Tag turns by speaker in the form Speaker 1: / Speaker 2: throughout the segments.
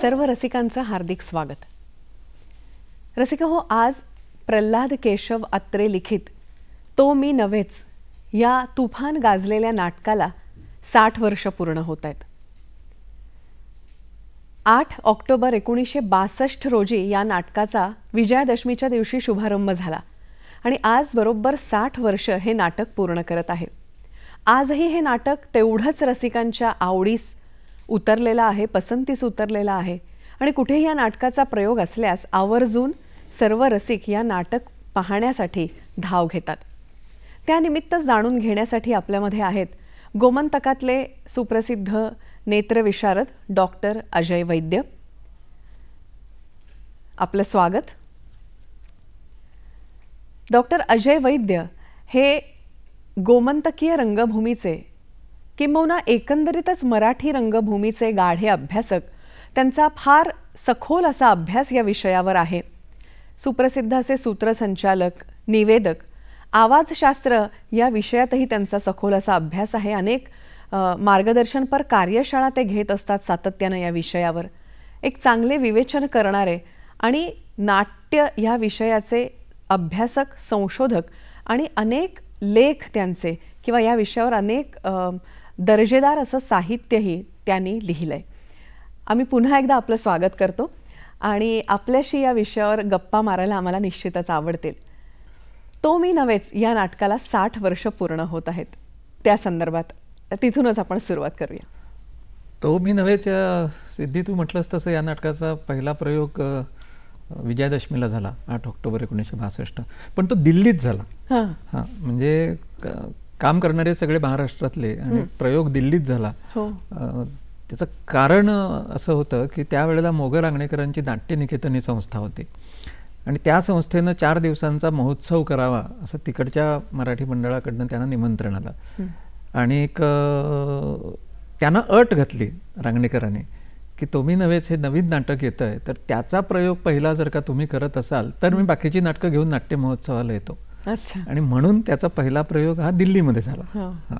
Speaker 1: सर्व रसिकांचं हार्दिक स्वागत रसिका हो आज प्रल्हाद केशव अत्रे लिखित तो मी नव्हेच या तुफान गाजलेल्या नाटकाला साठ वर्ष पूर्ण होत आहेत आठ ऑक्टोबर एकोणीसशे बासष्ट रोजी या नाटकाचा विजयादशमीच्या दिवशी शुभारंभ झाला आणि आज बरोबर साठ वर्ष हे नाटक पूर्ण करत आहे आजही हे नाटक तेवढंच रसिकांच्या आवडीस उतरलेला आहे पसंतीस उतरलेला आहे आणि कुठेही या नाटकाचा प्रयोग असल्यास आवर्जून सर्व रसिक या नाटक पाहण्यासाठी धाव घेतात त्यानिमित्त जाणून घेण्यासाठी आपल्यामध्ये आहेत गोमंतकातले सुप्रसिद्ध नेत्रविशारद डॉक्टर अजय वैद्य आपलं स्वागत डॉक्टर अजय वैद्य हे गोमंतकीय रंगभूमीचे किंबहुना एकंदरीतच मराठी रंगभूमीचे गाढे अभ्यासक त्यांचा फार सखोल असा अभ्यास या विषयावर आहे सुप्रसिद्ध असे सूत्रसंचालक निवेदक आवाजशास्त्र या विषयातही त्यांचा सखोल असा अभ्यास आहे अनेक मार्गदर्शनपर कार्यशाळा ते घेत असतात सातत्यानं या विषयावर एक चांगले विवेचन करणारे आणि नाट्य या विषयाचे अभ्यासक संशोधक आणि अनेक लेख त्यांचे किंवा या विषयावर अनेक दर्जेदार असं साहित्यही त्यांनी लिहिलं आहे आम्ही पुन्हा एकदा आपलं स्वागत करतो आणि आपल्याशी या विषयावर गप्पा मारायला आम्हाला निश्चितच आवडतील तो मी नव्हेच या नाटकाला साठ वर्ष पूर्ण होत आहेत त्या संदर्भात तिथूनच आपण सुरुवात करूया
Speaker 2: तो मी नव्हेच या सिद्धी तू म्हटलंस तसं या नाटकाचा पहिला प्रयोग विजयादशमीला झाला आठ ऑक्टोबर एकोणीसशे बासष्ट पण तो दिल्लीत झाला हां म्हणजे काम करणारे सगळे महाराष्ट्रातले आणि प्रयोग दिल्लीत झाला हो. त्याचं कारण असं होतं की त्यावेळेला मोग रांगणेकरांची नाट्य निकेतन ही संस्था होती आणि त्या संस्थेनं चार दिवसांचा महोत्सव करावा असं तिकडच्या मराठी मंडळाकडनं त्यांना निमंत्रण आलं आणि एक त्यांना अट घातली रांगणेकरांनी की तुम्ही नव्हेच हे नवीन नाटक येतं आहे तर त्याचा प्रयोग पहिला जर का तुम्ही करत असाल तर मी बाकीची नाटकं घेऊन नाट्य महोत्सवाला येतो आणि म्हणून त्याचा पहिला प्रयोग हा दिल्लीमध्ये झाला हो.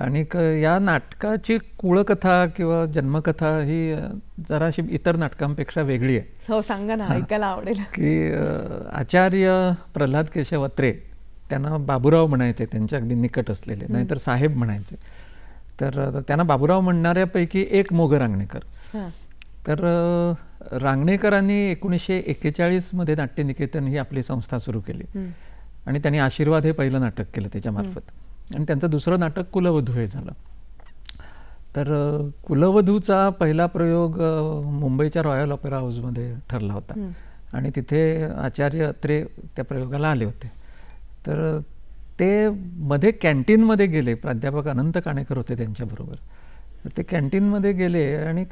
Speaker 2: आणि या नाटकाची कुळकथा किंवा जन्मकथा ही जराशी इतर नाटकांपेक्षा वेगळी आहे
Speaker 1: हो सांगा ना ऐकायला आवडेल
Speaker 2: की आचार्य प्रल्हाद केशव अत्रे त्यांना बाबूराव म्हणायचे त्यांच्या अगदी निकट असलेले नाहीतर साहेब म्हणायचे तर त्यांना बाबूराव म्हणणाऱ्यापैकी एक मोग रांगणेकर तर रांगणेकरांनी एकोणीसशे एक्केचाळीसमध्ये नाट्य निकेतन ही आपली संस्था सुरू केली आणि त्यांनी आशीर्वाद हे पहिलं नाटक केलं त्याच्यामार्फत आणि त्यांचं दुसरं नाटक कुलवधू हे झालं तर कुलवधूचा पहिला प्रयोग मुंबईच्या रॉयल ऑपेरा हाऊसमध्ये ठरला होता आणि तिथे आचार्य अत्रे त्या प्रयोगाला आले होते तर ते मध्ये कॅन्टीनमध्ये गेले प्राध्यापक अनंत काणेकर होते त्यांच्याबरोबर तर ते कॅन्टीनमध्ये गेले आणि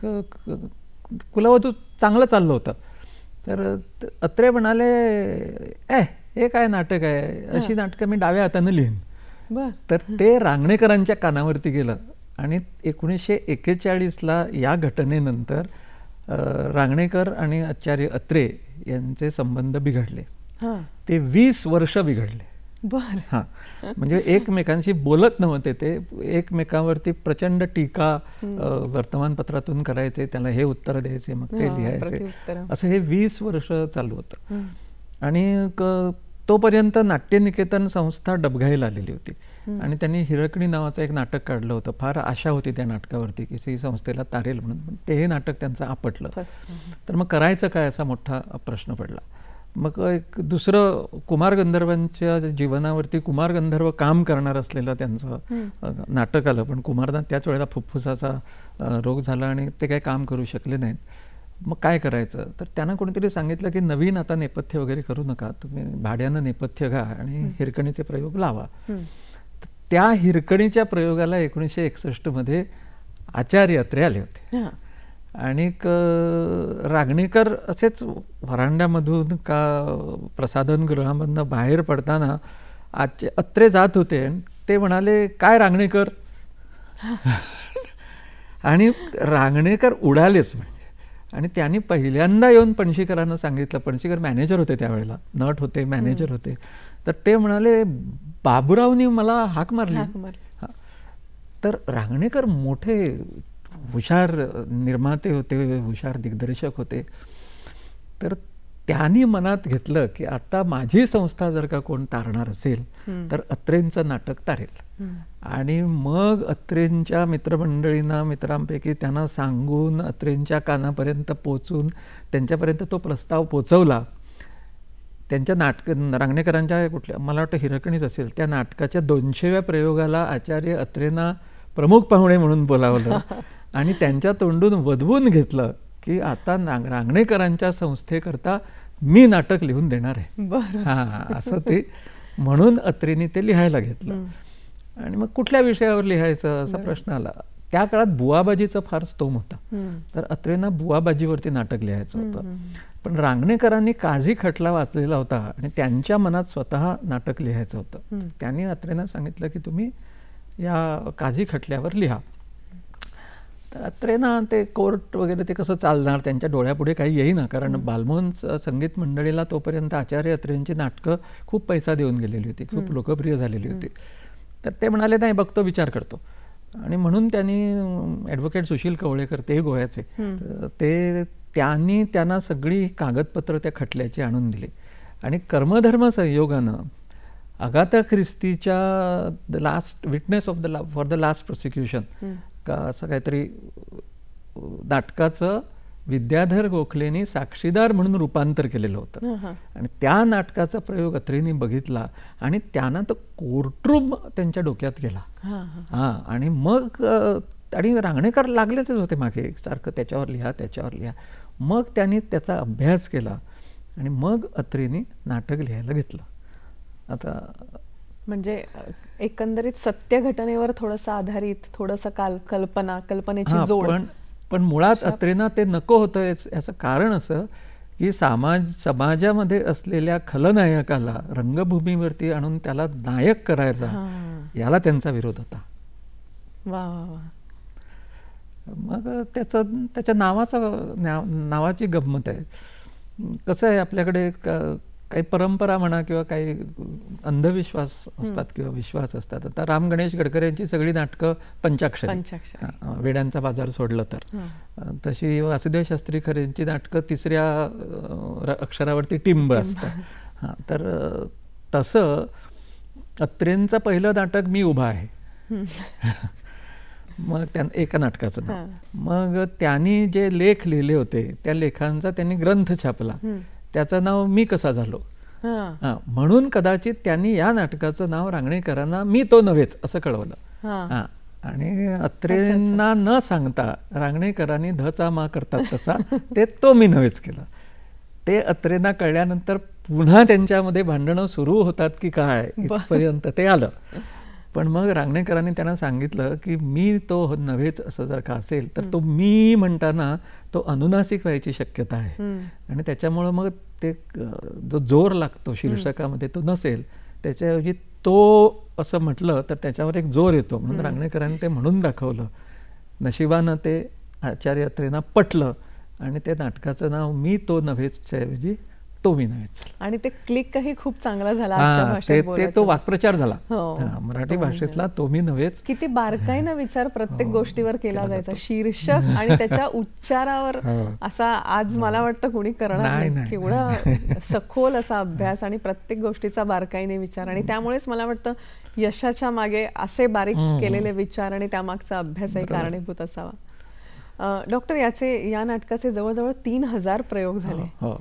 Speaker 2: कुलवधू चांगलं चाललं होतं तर अत्रे म्हणाले ए हे काय नाटक आहे अशी नाटकं मी डाव्या हाताने लिहिन तर ते रांगणेकरांच्या कानावरती गेलं आणि एकोणीसशे ला या घटनेनंतर रांगणेकर आणि आचार्य अत्रे यांचे संबंध बिघडले ते वीस वर्ष बिघडले
Speaker 1: बर हा म्हणजे
Speaker 2: एकमेकांशी बोलत नव्हते ते एकमेकांवरती प्रचंड टीका वर्तमानपत्रातून करायचे त्याला हे उत्तर द्यायचे मग ते लिहायचे असं हे वीस वर्ष चालू होतं आणि तोपर्यंत नाट्यनिकेतन संस्था डबघाईला आलेली होती आणि त्यांनी हिरकणी नावाचं एक नाटक काढलं होतं फार आशा होती त्या नाटकावरती की ही संस्थेला तारेल म्हणून तेही नाटक त्यांचं आपटलं तर मग करायचं काय असा मोठा प्रश्न पडला मग एक दुसरं कुमार गंधर्वांच्या जीवनावरती कुमार गंधर्व काम करणार असलेलं त्यांचं नाटक आलं पण कुमारना त्याच वेळेला फुफ्फुसाचा रोग झाला आणि ते काही काम करू शकले नाहीत मग काय करायचं तर त्यांना कोणीतरी सांगितलं की नवीन आता नेपथ्य वगैरे करू नका तुम्ही भाड्यानं नेपथ्य घ्या आणि हिरकणीचे प्रयोग लावा त्या हिरकणीच्या प्रयोगाला एकोणीसशे मध्ये आचार्य अत्रे आले होते आणि रांगणेकर असेच व्हरांड्यामधून का प्रसाधन गृहामधनं बाहेर पडताना आजचे अत्रे जात होते ते म्हणाले काय रांगणेकर आणि रांगणेकर उडालेच म्हणजे आणि त्यांनी पहिल्यांदा येऊन पणशीकरांना सांगितलं पणशीकर मॅनेजर होते त्यावेळेला नट होते मॅनेजर होते तर ते म्हणाले बाबुरावनी मला हाक मारली तर रांगणेकर मोठे हुशार निर्माते होते हुशार दिग्दर्शक होते तर त्यांनी मनात घेतलं की आता माझी संस्था जर का कोण तारणार असेल तर अत्रेंचं नाटक तारेल आणि मग अत्रेंच्या मित्रमंडळींना मित्रांपैकी त्यांना सांगून अत्रेंच्या कानापर्यंत पोचून त्यांच्यापर्यंत तो प्रस्ताव पोचवला त्यांच्या नाटक रांगणेकरांच्या कुठल्या मला वाटतं हिरकणीच असेल त्या नाटकाच्या दोनशेव्या प्रयोगाला आचार्य अत्रेंना प्रमुख पाहुणे म्हणून बोलावलं आणि त्यांच्या तोंडून वधवून घेतलं की आता रांगणेकरांच्या संस्थेकरता मी नाटक लिहून देणार
Speaker 1: आहे हां असं ते
Speaker 2: म्हणून अत्रेनी ते लिहायला घेतलं आणि मग कुठल्या विषयावर लिहायचं असा प्रश्न आला त्या काळात बुवाबाजीचा फार स्तोम होता तर अत्रेना बुवाबाजीवरती नाटक लिहायचं होतं पण रांगणेकरांनी काझी खटला वाचलेला होता आणि त्यांच्या मनात स्वतः नाटक लिहायचं होतं त्यांनी अत्रेना सांगितलं की तुम्ही या काझी खटल्यावर लिहा तर अत्रेना ते कोर्ट वगैरे ते कसं चालणार त्यांच्या डोळ्यापुढे काही येईना कारण बालमोहन संगीत मंडळीला तोपर्यंत आचार्य अत्रेंची नाटकं खूप पैसा देऊन गेलेली होती खूप लोकप्रिय झालेली होती तर ते म्हणाले नाही बघतो विचार करतो आणि म्हणून त्यांनी ॲडव्होकेट सुशील कवळेकर ते गोव्याचे ते त्यांनी त्यांना सगळी कागदपत्र त्या खटल्याची आणून दिली आणि कर्मधर्म सहयोगानं अगाथा ख्रिस्तीच्या the last witness of the ला फॉर द लास्ट प्रोसिक्युशन का असं काहीतरी नाटकाचं विद्याधर गोखलेनी साक्षीदार म्हणून रूपांतर केलेलं होतं आणि त्या नाटकाचा प्रयोग अत्रेनी बघितला आणि त्यांना तर कोर्टरूम त्यांच्या डोक्यात गेला हा आणि मग आणि रांगणेकर लागलेच होते मागे सारखं त्याच्यावर लिहा त्याच्यावर लिहा मग त्यांनी त्याचा अभ्यास केला आणि मग अत्रेनी नाटक लिहायला घेतलं आता
Speaker 1: म्हणजे एकंदरीत सत्य घटनेवर थोडस आधारित थोडस काल कल्पना कल्पनेची जोड
Speaker 2: पण मुळात अत्रेना ते नको होतं याचं कारण असं की सामाज समाजामध्ये असलेल्या खलनायकाला रंगभूमीवरती आणून त्याला नायक करायचा याला त्यांचा विरोध होता वा वा मग त्याचं त्याच्या नावाचा नावाची गंमत आहे कसं आहे आपल्याकडे काही परंपरा म्हणा किंवा काही अंधविश्वास असतात किंवा विश्वास असतात आता राम गणेश गडकरी यांची सगळी नाटकं पंचाक्षर वेड्यांचा बाजार सोडलं तर तशी वासुदेव शास्त्री खरेंची नाटकं तिसऱ्या अक्षरावरती टिंब असतात हां तर तस अत्रेंचं पहिलं नाटक मी उभा आहे मग त्या एका नाटकाचं मग त्यांनी जे लेख लिहिले होते त्या लेखांचा त्यांनी ग्रंथ छापला त्याचं नाव मी कसा झालो म्हणून कदाचित त्यांनी या नाटकाचं नाव रांगणेकरांना मी तो नव्हेच असं कळवलं आणि अत्रेंना न सांगता रांगणेकरांनी धचा मा करतात तसा ते तो मी नव्हेच केलं ते अत्रेंना कळल्यानंतर पुन्हा त्यांच्यामध्ये भांडणं सुरू होतात की काय इथपर्यंत ते आलं पण मग रांगणेकरांनी त्यांना सांगितलं की मी तो नव्हेच असं जर का असेल तर तो मी म्हणताना तो अनुनासिक व्हायची शक्यता आहे आणि त्याच्यामुळं मग ते जो जोर लागतो शीर्षकामध्ये तो नसेल त्याच्याऐवजी तो असं म्हटलं तर त्याच्यावर एक जोर येतो म्हणून रांगणेकरांनी ते म्हणून दाखवलं नशिबानं ते आचार्यत्रेना पटलं आणि त्या नाटकाचं नाव मी तो नव्हेच ऐवजी तो मी नव्हेच
Speaker 1: आणि ते क्लिकही खूप चांगला झाला ते, तो
Speaker 2: वाक्प्रचार झाला हो. मराठी म्हणजे भाषेतला तो मी नव्हेच
Speaker 1: किती बारकाईनं विचार प्रत्येक हो, गोष्टीवर केला जायचा शीर्षक आणि त्याच्या उच्चारावर हो. असा आज मला वाटतं कोणी करणार नाही एवढा सखोल असा अभ्यास आणि प्रत्येक गोष्टीचा बारकाईने विचार आणि त्यामुळेच मला वाटतं यशाच्या मागे असे बारीक केलेले विचार आणि त्यामागचा अभ्यासही कारणीभूत असावा डॉक्टर याचे या नाटकाचे जवळजवळ तीन हजार प्रयोग झाले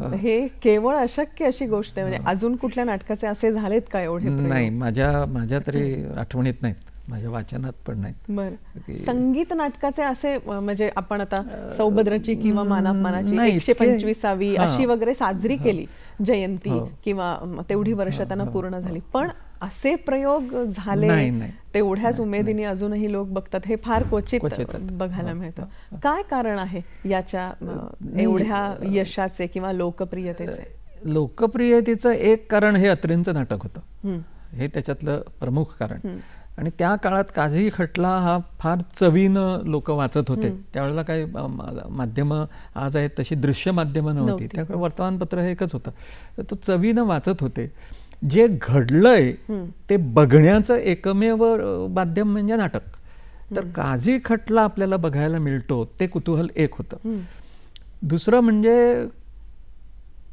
Speaker 1: हे केवळ अशक्य अशी गोष्ट आहे म्हणजे अजून कुठल्या नाटकाचे असे झालेत का एवढे नाही
Speaker 2: माझ्या माझ्या तरी आठवणीत नाहीत माझ्या वाचनात पण नाहीत
Speaker 1: संगीत नाटकाचे असे म्हणजे आपण आता सौभद्राची किंवा मानापमानाची एकशे पंचवीसावी अशी वगैरे साजरी केली जयंती किंवा तेवढी वर्ष त्यांना पूर्ण झाली पण असे प्रयोग झाले तेवढ्याच उमेदीने अजूनही लोक बघतात हे फार क्वचित बघायला मिळतं काय कारण आहे याच्या एवढ्या यशाचे किंवा लोकप्रियतेचे
Speaker 2: लोकप्रियतेचं एक कारण हे अत्रेंचं नाटक होतं हे त्याच्यातलं प्रमुख कारण आणि त्या काळात काझी खटला हा फार चवीनं लोक वाचत होते त्यावेळेला काही माध्यम आज आहेत तशी दृश्य माध्यमं नव्हती त्यामुळे वर्तमानपत्र हे एकच होतं तर तो चवीनं वाचत होते जे घडलंय ते बघण्याचं एकमेव माध्यम म्हणजे नाटक तर काझी खटला आपल्याला बघायला मिळतो ते कुतूहल एक होत दुसरं म्हणजे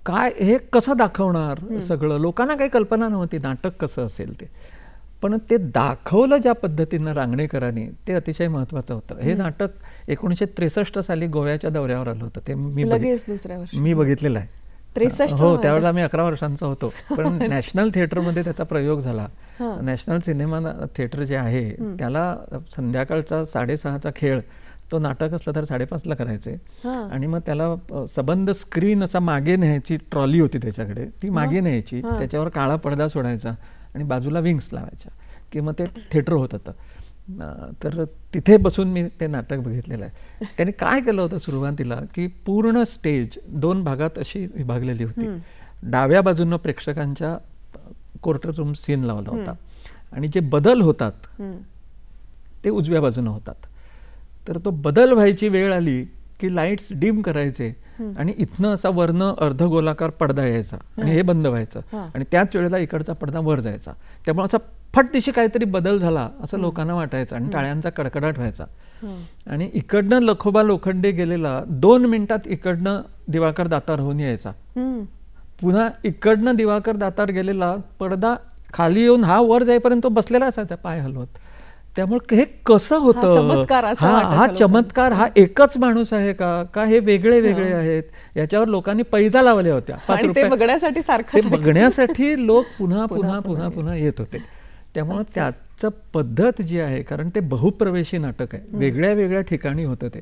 Speaker 2: काय हे कसं दाखवणार सगळं लोकांना काही कल्पना नव्हती नाटक कसं असेल ते पण ते दाखवलं ज्या पद्धतीनं रांगणेकरांनी ते अतिशय महत्वाचं होतं हे नाटक एकोणीशे त्रेसष्ट साली गोव्याच्या दौऱ्यावर आलं होतं ते मी बघितलेलं आहे त्रेसष्ट हो त्यावेळेला मी अकरा वर्षांचा होतो पण नॅशनल थिएटरमध्ये त्याचा प्रयोग झाला नॅशनल सिनेमा थिएटर जे आहे त्याला संध्याकाळचा साडेसहाचा खेळ तो नाटक असला तर साडेपाचला करायचे आणि मग त्याला सबंध स्क्रीन असा मागे न्यायची ट्रॉली होती त्याच्याकडे ती मागे न्यायची त्याच्यावर काळा पडदा सोडायचा आणि बाजूला विंग्स लावायच्या की मग ते थिएटर होत होतं तर तिथे बसून मी ते नाटक बघितलेलं आहे त्याने काय केलं होतं सुरुवातीला की पूर्ण स्टेज दोन भागात अशी विभागलेली होती डाव्या बाजूनं प्रेक्षकांच्या कोर्ट रूम सीन लावला होता आणि जे बदल होतात ते उजव्या बाजूनं होतात तर तो बदल व्हायची वेळ आली की लाईट्स डिम करायचे आणि इथनं असा वर्ण अर्ध गोलाकार पडदा यायचा आणि हे बंद व्हायचं आणि त्याच वेळेला इकडचा पडदा वर जायचा त्यामुळे असा फट दिवशी काहीतरी बदल झाला असं लोकांना वाटायचं आणि टाळ्यांचा कडकडाट व्हायचा आणि इकडनं लखोबा लोखंडे गेलेला दोन मिनिटात इकडनं दिवाकर दातार होऊन यायचा पुन्हा इकडनं दिवाकर दातार गेलेला पडदा खाली येऊन हा वर जाईपर्यंत बसलेला असायचा पाय हलवत त्यामुळे हे कसं होतं हा हा चमत्कार हा एकच माणूस आहे का का हे वेगळे वेगळे आहेत याच्यावर लोकांनी पैजा लावल्या होत्या बघण्यासाठी बघण्यासाठी लोक पुन्हा पुन्हा पुन्हा पुन्हा येत होते त्यामुळं त्याचं पद्धत जी आहे कारण ते बहुप्रवेशी नाटक आहे वेगळ्या वेगळ्या ठिकाणी होतं ते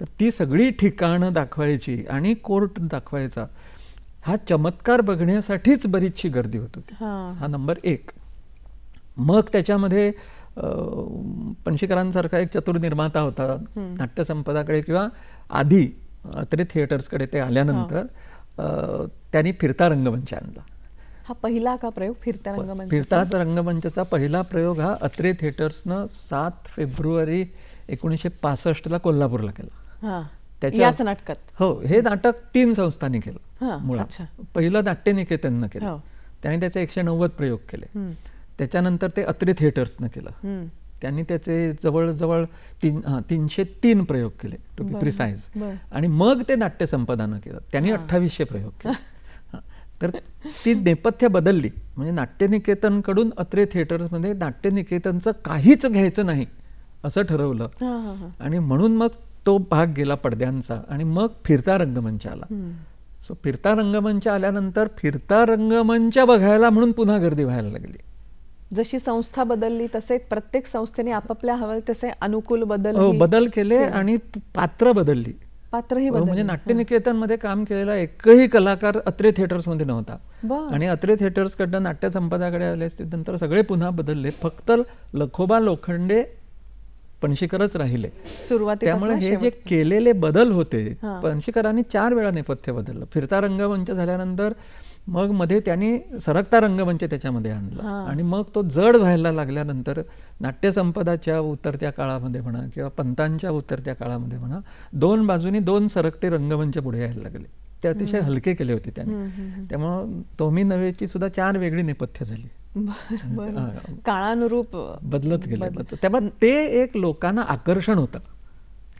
Speaker 2: तर ती सगळी ठिकाणं दाखवायची आणि कोर्ट दाखवायचा हा चमत्कार बघण्यासाठीच बरीचशी गर्दी होत होती हा नंबर एक मग त्याच्यामध्ये पणशीकरांसारखा एक चतुर निर्माता होता नाट्यसंपदाकडे किंवा आधी अत्रे थिएटर्सकडे ते आल्यानंतर त्यांनी फिरता रंगमंच आणला
Speaker 1: हा पहिला का प्रयोग फिरता रंगमंच फिरताच
Speaker 2: रंगमंचाचा पहिला प्रयोग हा अत्रे थिएटर्सनं सात फेब्रुवारी एकोणीसशे पासष्टला कोल्हापूरला केला त्याच्या नाटकात हो हे नाटक तीन संस्थांनी केलं मुळात पहिलं नाट्य निकेतन केलं हो. त्याने त्याचे एकशे नव्वद प्रयोग केले त्याच्यानंतर ते अत्रे थिएटर्सनं केलं त्यांनी त्याचे जवळजवळ तीन तीनशे तीन प्रयोग केले टू बी प्रिसाइज आणि मग ते नाट्य संपदानं केलं त्यांनी अठ्ठावीसशे प्रयोग केले तर ती नेपथ्य बदलली म्हणजे नाट्यनिकेतनकडून अत्रे थिएटर्समध्ये नाट्यनिकेतनचं काहीच घ्यायचं नाही असं ठरवलं आणि म्हणून मग तो भाग गेला पडद्यांचा आणि मग फिरता रंगमंच आला सो फिरता रंगमंच आल्यानंतर फिरता रंगमंच बघायला म्हणून पुन्हा गर्दी व्हायला लागली
Speaker 1: जशी संस्था बदलली तसे प्रत्येक संस्थेने आपापल्या हवं तसे अनुकूल बदल हो,
Speaker 2: बदल केले आणि पात्र बदलली
Speaker 1: पात्रही म्हणजे नाट्यनिकेतन मध्ये काम केलेला
Speaker 2: एकही कलाकार अत्रे थिएटर्स मध्ये नव्हता आणि अत्रे थिएटर्स नाट्य संपदाकडे आले नंतर सगळे पुन्हा बदलले फक्त लखोबा लोखंडे पणशीकरच राहिले
Speaker 1: त्यामुळे हे जे
Speaker 2: केलेले बदल होते पणशीकरांनी चार वेळा नेपथ्य बदललं फिरता रंगमंच झाल्यानंतर मग मध्ये त्यांनी सरकता रंगमंच त्याच्यामध्ये आणला आणि मग तो जड व्हायला लागल्यानंतर नाट्यसंपदाच्या उतरत्या काळामध्ये म्हणा किंवा पंतांच्या उतरत्या काळामध्ये म्हणा दोन बाजूनी दोन सरकते रंगमंच पुढे यायला लागले ते अतिशय हलके केले होते त्याने त्यामुळं तोमी नवेची सुद्धा चार वेगळी नेपथ्य झाली
Speaker 1: काळानुरूप
Speaker 2: बदलत गेले तेव्हा ते एक लोकांना आकर्षण होतं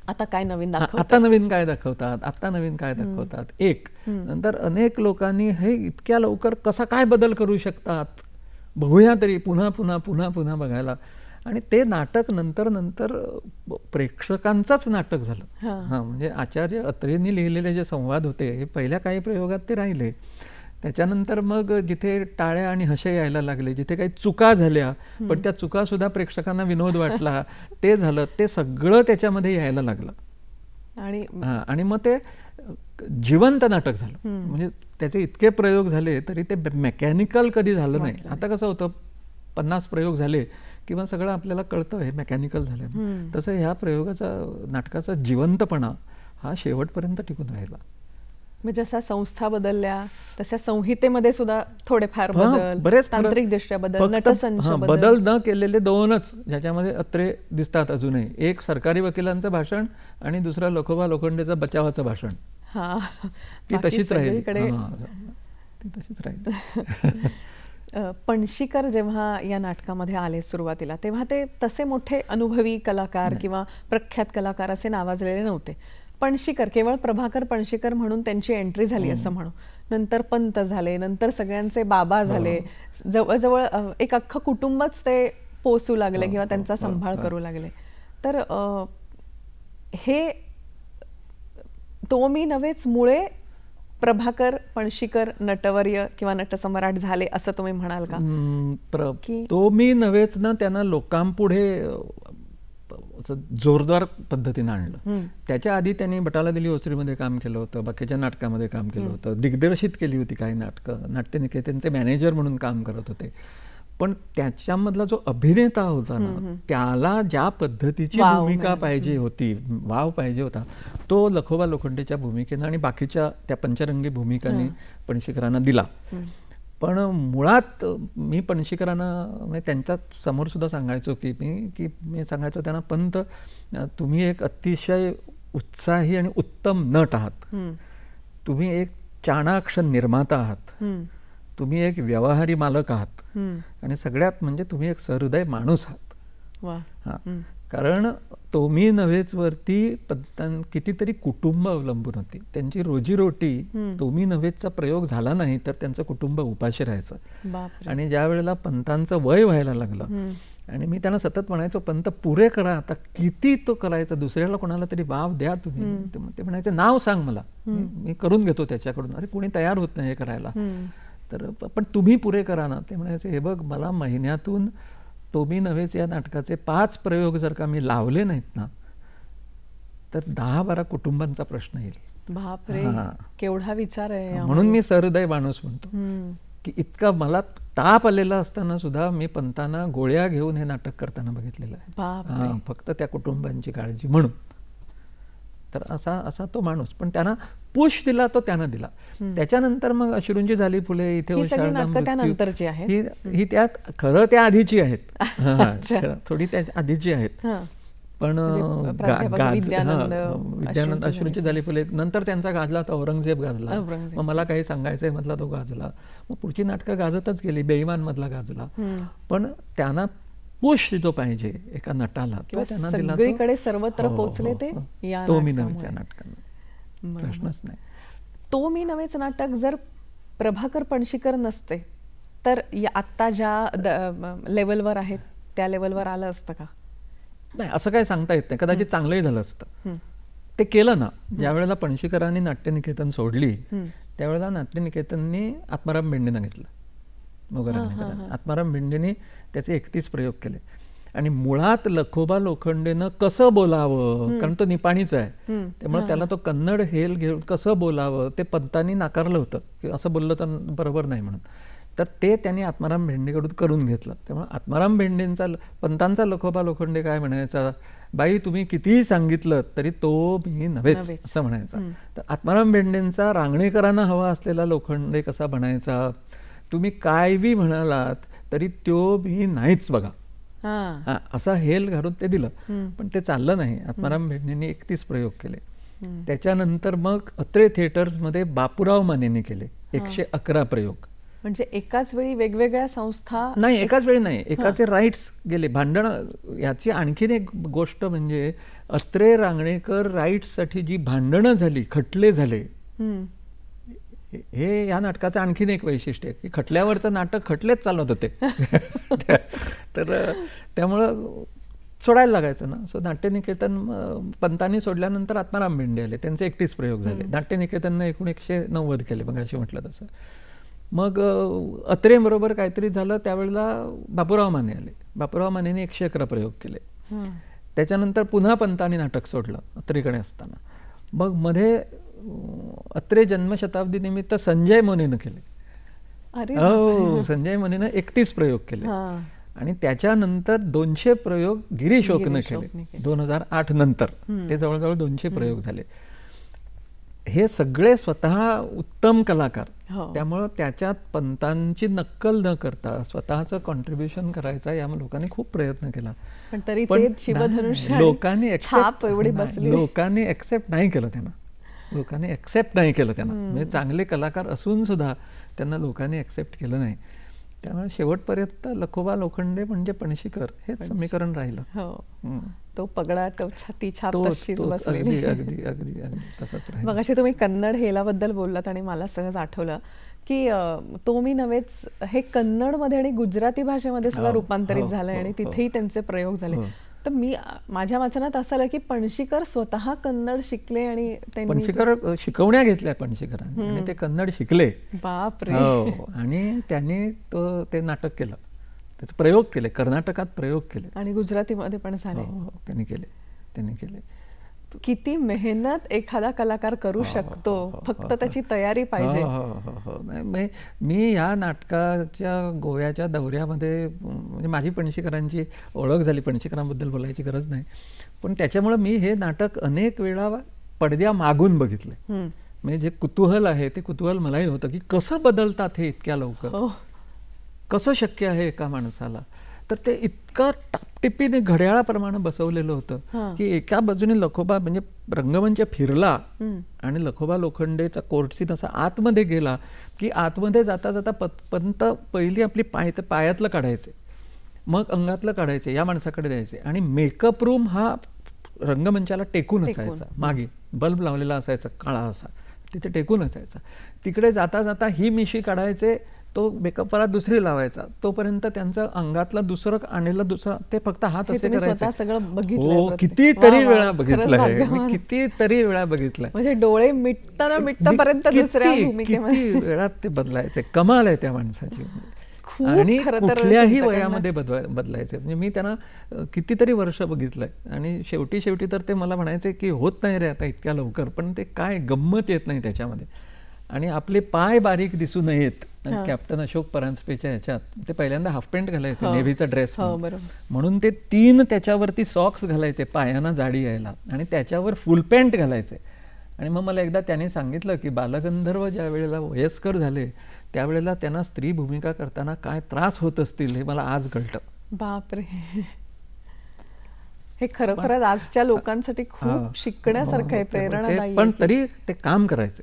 Speaker 1: आता काय नवीन आता
Speaker 2: नवीन काय दाखवतात आता नवीन काय दाखवतात एक नंतर अनेक लोकांनी हे इतक्या लवकर कसा काय बदल करू शकतात बघूया तरी पुन्हा पुन्हा पुन्हा पुन्हा बघायला आणि ते नाटक नंतर नंतर प्रेक्षकांचंच नाटक झालं हां म्हणजे आचार्य अत्रेंनी लिहिलेले जे संवाद होते हे पहिल्या काही प्रयोगात ते राहिले त्याच्यानंतर मग जिथे टाळ्या आणि हशे यायला लागले जिथे काही चुका झाल्या पण त्या चुका सुद्धा प्रेक्षकांना विनोद वाटला ते झालं ते सगळं त्याच्यामध्ये यायला लागलं आणि आणि मग ते जिवंत नाटक झालं म्हणजे त्याचे इतके प्रयोग झाले तरी ते मेकॅनिकल कधी झालं नाही आता कसं होतं पन्नास प्रयोग झाले किंवा सगळं आपल्याला कळतं हे मेकॅनिकल झालं तसं ह्या प्रयोगाचा नाटकाचा जिवंतपणा हा शेवटपर्यंत टिकून राहिला
Speaker 1: म्हणजे जसा संस्था बदलल्या तशा संहितेमध्ये सुद्धा थोडेफार बदल बरेच तांत्रिक दृष्ट्या बदल बदल
Speaker 2: न केलेले दोनच ज्याच्यामध्ये अत्रे दिसतात अजूनही एक सरकारी वकिलांचं भाषण आणि दुसरा लोखोबा लोखंडेचं बचावाचं भाषण
Speaker 1: हा ती तशीच राहील ती तशीच पणशीकर जेव्हा या नाटकामध्ये आले सुरुवातीला तेव्हा ते तसे मोठे अनुभवी कलाकार किंवा प्रख्यात कलाकार असे नावाजलेले नव्हते पणशीकर केवळ प्रभाकर पणशीकर म्हणून त्यांची एंट्री झाली असं म्हणू नंतर पंत झाले नंतर सगळ्यांचे बाबा झाले जवळजवळ एक अख्खं कुटुंबच ते पोसू लागले हो, किंवा हो, त्यांचा हो, सांभाळ करू लागले तर हे तो मी नव्हेच मुळे प्रभाकर पणशीकर नटवर्य किंवा नटसम्राट झाले असं तुम्ही म्हणाल
Speaker 2: का तो मी नव्हेच ना त्यांना लोकांपुढे जोरदार पद्धतीने आणलं त्याच्या आधी त्यांनी ओसरी ओसरीमध्ये काम केलं होतं बाकीच्या नाटकामध्ये काम केलं होतं दिग्दर्शित केली होती काही नाटकं नाट्यनिकेतनचे मॅनेजर म्हणून काम करत होते पण त्याच्यामधला जो अभिनेता होता ना त्याला ज्या पद्धतीची भूमिका पाहिजे होती वाव पाहिजे होता तो लखोबा लोखंडेच्या भूमिकेनं आणि बाकीच्या त्या पंचरंगी भूमिकांनी पणशेखरांना दिला पण मुळात मी पणशीकरांना म्हणजे त्यांच्या समोर सुद्धा सांगायचो की मी की मी सांगायचो त्यांना पंत तुम्ही एक अतिशय उत्साही आणि उत्तम नट आहात तुम्ही एक चाणाक्ष निर्माता आहात तुम्ही एक व्यवहारी मालक आहात आणि सगळ्यात म्हणजे तुम्ही एक सहृदय माणूस
Speaker 1: आहात
Speaker 2: कारण तुम्ही वरती कितीतरी कुटुंब अवलंबून होती त्यांची रोजीरोटी मी नव्हेचा प्रयोग झाला नाही तर त्यांचं कुटुंब उपाशी राहायचं आणि ज्या वेळेला पंतांचं वय व्हायला लागलं आणि मी त्यांना सतत म्हणायचो पंत पुरे करा आता किती तो करायचा दुसऱ्याला कोणाला तरी वाव द्या तुम्ही ते म्हणायचे नाव सांग मला मी करून घेतो त्याच्याकडून अरे कोणी तयार होत नाही हे करायला तर पण तुम्ही पुरे करा ना ते म्हणायचे हे बघ मला महिन्यातून तो मी नव्हेच या नाटकाचे पाच प्रयोग जर का मी लावले नाहीत ना तर दहा बारा कुटुंबांचा प्रश्न येईल
Speaker 1: बापरे केवढा विचार आहे म्हणून
Speaker 2: मी सहृदय माणूस म्हणतो की इतका मला ताप आलेला असताना सुद्धा मी पंतांना गोळ्या घेऊन हे नाटक करताना बघितलेलं आहे फक्त त्या कुटुंबांची काळजी म्हणून तर असा असा तो माणूस पण त्यांना पुश दिला तो त्यानं दिला त्याच्यानंतर मग अश्रूंची झाली फुले इथे ही ही त्या खरं त्या आधीची आहेत थोडी त्या आधीची आहेत पण म्हणजे विद्यानंद अश्रूंची झाली फुले नंतर त्यांचा गाजला तो औरंगजेब गाजला मग मला काही सांगायचंय मधला तो गाजला मग पुढची नाटकं गाजतच गेली बेईमान मधला गाजला पण त्यांना पुश जो पाहिजे एका नटाला तो त्यांना दिला सगळीकडे सर्वत्र हो, पोहोचले हो, ते हो. तो मी नवेच नाटकांना प्रश्नच नाही
Speaker 1: तो मी नवेच नाटक जर प्रभाकर पणशीकर नसते तर आत्ता ज्या लेवलवर आहेत त्या लेवलवर आलं असतं का
Speaker 2: नाही असं काय सांगता येत नाही कदाचित चांगलंही झालं असतं ते केलं ना ज्या वेळेला पणशीकरांनी नाट्यनिकेतन सोडली त्यावेळेला नाट्यनिकेतननी आत्माराम बेंडेनं घेतलं मोगरांनी आत्माराम भिंडेने त्याचे एकतीस प्रयोग केले आणि मुळात लखोबा लोखंडेनं कसं बोलावं कारण तो निपाणीच आहे त्यामुळे त्याला तो कन्नड हेल घेऊन कसं बोलावं ते पंतांनी नाकारलं होतं की असं बोललं तर बरोबर नाही म्हणून तर ते त्यांनी आत्माराम भेंडेकडून करून घेतलं त्यामुळे आत्माराम भेंडेंचा पंतांचा लखोबा लोखंडे काय म्हणायचा बाई तुम्ही कितीही सांगितलं तरी तो मी नव्हेच असं म्हणायचा तर आत्माराम भेंडेंचा रांगणेकरांना हवा असलेला लोखंडे कसा म्हणायचा तुम्ही काय बी म्हणालात तरी तो मी नाहीच बघा असा हेल घालून ते दिलं पण ते चाललं नाही आत्माराम भेंडेंनी एकतीस प्रयोग केले त्याच्यानंतर मग अत्रे थिएटर्स मध्ये बापूराव मानेने केले एकशे अकरा प्रयोग
Speaker 1: म्हणजे एकाच वेळी वेगवेगळ्या संस्था नाही एकाच
Speaker 2: वेळी नाही एकाचे राईट्स गेले भांडण याची आणखीन एक गोष्ट म्हणजे अत्रे रांगणेकर राईट्ससाठी जी भांडणं झाली खटले झाले हे या नाटकाचं आणखीन एक वैशिष्ट्य आहे की खटल्यावरचं नाटक खटलेच चालवत होते तर त्यामुळं सोडायला लागायचं ना सो नाट्यनिकेतन पंतांनी सोडल्यानंतर आत्माराम भेंडे आले त्यांचे एकतीस प्रयोग झाले नाट्यनिकेतननं एकूण एकशे नव्वद केले मग अशी म्हटलं तसं मग अत्रेबरोबर काहीतरी झालं त्यावेळेला बापूराव माने आले बापूराव मानेने एकशे अकरा प्रयोग केले त्याच्यानंतर पुन्हा पंतांनी नाटक सोडलं अत्रेकडे असताना मग मध्ये अत्रे जन्मशताब्दी निमित्त संजय मनेनं केले
Speaker 1: हो
Speaker 2: संजय मनेनं एकतीस प्रयोग केले आणि त्याच्यानंतर दोनशे प्रयोग गिरीशोकनं केले दोन हजार आठ नंतर ते जवळजवळ दोनशे प्रयोग झाले हे सगळे स्वतः उत्तम कलाकार हो. त्यामुळं त्याच्यात पंतांची नक्कल न करता स्वतःचं कॉन्ट्रीब्युशन करायचा या लोकांनी खूप प्रयत्न केला
Speaker 1: पण तरी लोकांनी
Speaker 2: लोकांनी एक्सेप्ट नाही केलं त्यांना लोकांनी ॲक्सेप्ट नाही केलं त्यांना म्हणजे चांगले कलाकार असून सुद्धा त्यांना लोकांनी ॲक्सेप्ट केलं नाही त्यामुळे शेवटपर्यंत लखोबा लोखंडे म्हणजे पणशीकर हेच समीकरण राहिलं हो
Speaker 1: तो पगडा तो छाती छात अगदी अगदी अगदी तसंच मग अशी तुम्ही कन्नड हेलाबद्दल बोललात आणि मला सहज आठवलं की तो मी नव्हेच हे कन्नडमध्ये आणि गुजराती भाषेमध्ये सुद्धा हो, रूपांतरित हो, झालंय आणि हो, तिथेही त्यांचे प्रयोग झाले तर मी माझ्या वाचनात असं आलं की पणशीकर स्वतः कन्नड शिकले आणि पणशीकर
Speaker 2: शिकवण्या घेतल्या पणशीकरांनी आणि ते कन्नड शिकले
Speaker 1: बाप रे हो,
Speaker 2: आणि त्यांनी तो ते नाटक केलं त्याचे प्रयोग केले कर्नाटकात प्रयोग केले
Speaker 1: आणि गुजरातीमध्ये पण झाले हो, हो
Speaker 2: त्यांनी केले त्यांनी केले
Speaker 1: किती मेहनत एखादा कलाकार करू हो, हो, शकतो हो, फक्त त्याची तयारी
Speaker 2: पाहिजे मी या नाटकाच्या गोव्याच्या दौऱ्यामध्ये म्हणजे माझी पणशीकरांची ओळख झाली पणशीकरांबद्दल बोलायची गरज नाही पण त्याच्यामुळे मी हे नाटक अनेक वेळा पडद्या मागून बघितले
Speaker 1: म्हणजे
Speaker 2: जे कुतूहल आहे ते कुतूहल मलाही होतं की कसं बदलतात हे इतक्या लवकर कसं शक्य आहे एका माणसाला तर ते इतकं टापटिपीने घड्याळाप्रमाणे बसवलेलं होतं की एका बाजूने लखोबा म्हणजे रंगमंच फिरला आणि लखोबा लोखंडेचा कोर्टसीन असा आतमध्ये गेला की आतमध्ये जाता जाता पंत पहिली आपली पाय पायातलं काढायचे मग अंगातलं काढायचे या माणसाकडे द्यायचे आणि मेकअप रूम हा रंगमंचाला टेकून असायचा मागे बल्ब लावलेला असायचा काळा असा तिथे टेकून असायचा तिकडे जाता जाता ही मिशी काढायचे तो मेकअपवाला दुसरी लावायचा तोपर्यंत त्यांचं अंगातला दुसरं आणलेलं दुसरं ते फक्त हात असे करायचं
Speaker 1: बघितलं हो, कितीतरी वेळा बघितलं आहे
Speaker 2: कितीतरी वेळा बघितलं
Speaker 1: म्हणजे डोळे मिटताना मिटतापर्यंत दुसऱ्या किती
Speaker 2: वेळा ते बदलायचे कमाल आहे त्या माणसाची
Speaker 1: आणि कुठल्याही वयामध्ये
Speaker 2: बदवाय बदलायचे म्हणजे मी त्यांना कितीतरी वर्ष बघितलंय आणि शेवटी शेवटी तर ते मला म्हणायचे की होत नाही रे आता इतक्या लवकर पण ते काय गंमत येत नाही त्याच्यामध्ये आणि आपले पाय बारीक दिसू नयेत कॅप्टन अशोक परांजपेच्या ह्याच्यात ते पहिल्यांदा हाफ पेंट घालायचे हो. नेव्हीचा ड्रेस हो, म्हणून ते तीन त्याच्यावरती सॉक्स घालायचे पायांना जाडी यायला आणि त्याच्यावर फुल पॅन्ट घालायचे आणि मग मला एकदा त्याने सांगितलं की बालगंधर्व ज्या वेळेला वयस्कर झाले त्यावेळेला त्यांना स्त्री भूमिका करताना काय त्रास होत असतील हे मला आज कळत
Speaker 1: बापरे हे खरोखरच आजच्या लोकांसाठी खूप शिकण्यासारखं हो, आहे प्रेरणा पण तरी
Speaker 2: ते काम करायचे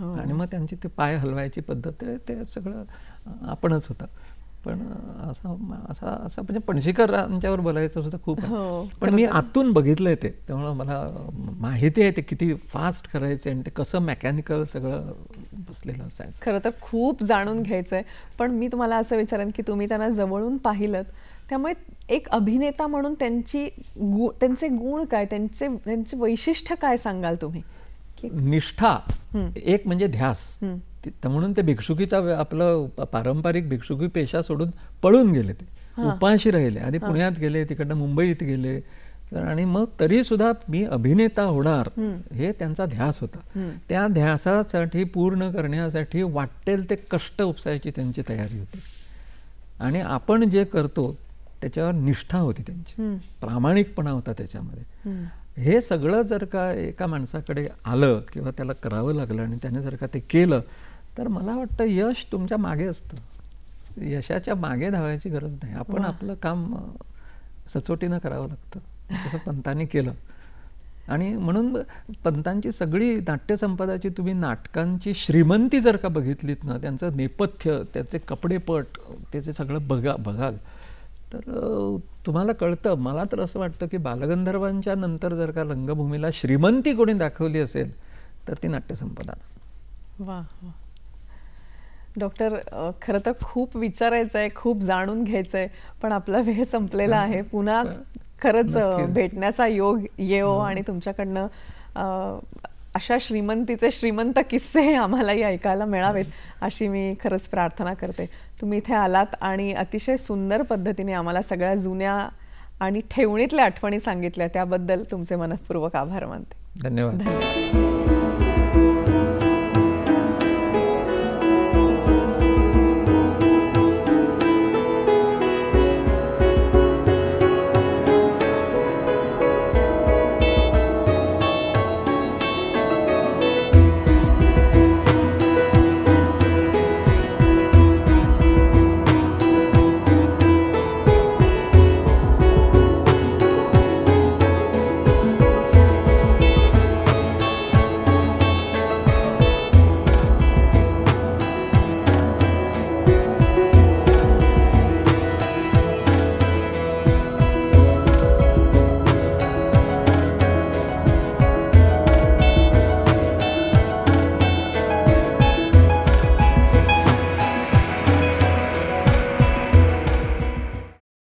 Speaker 2: हो. आणि मग त्यांची ते पाय हलवायची पद्धत ते सगळं आपणच होतं पण असा असा असं म्हणजे पणशीकरांच्यावर बोलायचं सुद्धा खूप हो, पण मी आतून बघितलंय ते त्यामुळं मला माहिती आहे ते किती फास्ट करायचं आणि ते कसं मेकॅनिकल सगळं बसलेलं
Speaker 1: असायचं खरं तर खूप जाणून घ्यायचं आहे पण मी तुम्हाला असं विचारेन की तुम्ही त्यांना जवळून पाहिलं त्यामुळे एक अभिनेता म्हणून त्यांची गु त्यांचे गुण काय त्यांचे त्यांचे वैशिष्ट्य काय सांगाल तुम्ही
Speaker 2: निष्ठा एक म्हणजे ध्यास म्हणून ते भिक्षुकीचा आपलं पारंपरिक भिक्षुकी पेशा सोडून पळून गेले ते उपाशी राहिले आधी पुण्यात गेले तिकडनं मुंबईत गेले आणि मग तरी सुद्धा मी अभिनेता होणार हे त्यांचा ध्यास होता त्या ध्यासासाठी पूर्ण करण्यासाठी वाटेल ते कष्ट उपसायची त्यांची तयारी होती आणि आपण जे करतो त्याच्यावर निष्ठा होती त्यांची प्रामाणिकपणा होता त्याच्यामध्ये हे सगळं जर का एका माणसाकडे आलं किंवा त्याला करावं लागलं आणि त्याने जर का ते केलं तर मला वाटतं यश तुमच्या मागे असतं यशाच्या मागे धावायची गरज नाही आपण आपलं काम सचोटीनं करावं लागतं तसं पंतांनी केलं आणि म्हणून पंतांची सगळी नाट्यसंपदाची तुम्ही नाटकांची श्रीमंती जर का बघितलीत ना त्यांचं नेपथ्य त्याचे कपडेपट त्याचे सगळं बघा बघाल तर तुम्हाला कळतं मला तर असं वाटतं की बालगंधर्वांच्या नंतर जर का रंगभूमीला श्रीमंती कोणी दाखवली असेल तर ती नाट्यसंपदा
Speaker 1: वा डॉक्टर खरं तर खूप विचारायचं आहे खूप जाणून घ्यायचं आहे पण आपला वेळ संपलेला आहे पुन्हा खरंच भेटण्याचा योग येवो आणि तुमच्याकडनं अशा श्रीमंतीचे श्रीमंत किस्से आम्हालाही ऐकायला मिळावेत अशी मी खरंच प्रार्थना करते तुम्ही इथे आलात आणि अतिशय सुंदर पद्धतीने आम्हाला सगळ्या जुन्या आणि ठेवणीतल्या आठवणी सांगितल्या त्याबद्दल तुमचे मनपूर्वक आभार मानते
Speaker 2: धन्यवाद धन्यवाद